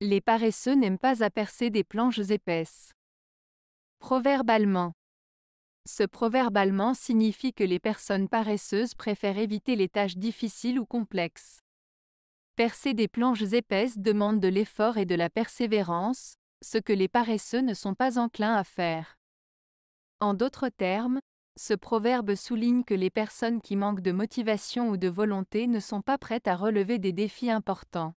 Les paresseux n'aiment pas à percer des planches épaisses. Proverbe allemand. Ce proverbe allemand signifie que les personnes paresseuses préfèrent éviter les tâches difficiles ou complexes. Percer des planches épaisses demande de l'effort et de la persévérance, ce que les paresseux ne sont pas enclins à faire. En d'autres termes, ce proverbe souligne que les personnes qui manquent de motivation ou de volonté ne sont pas prêtes à relever des défis importants.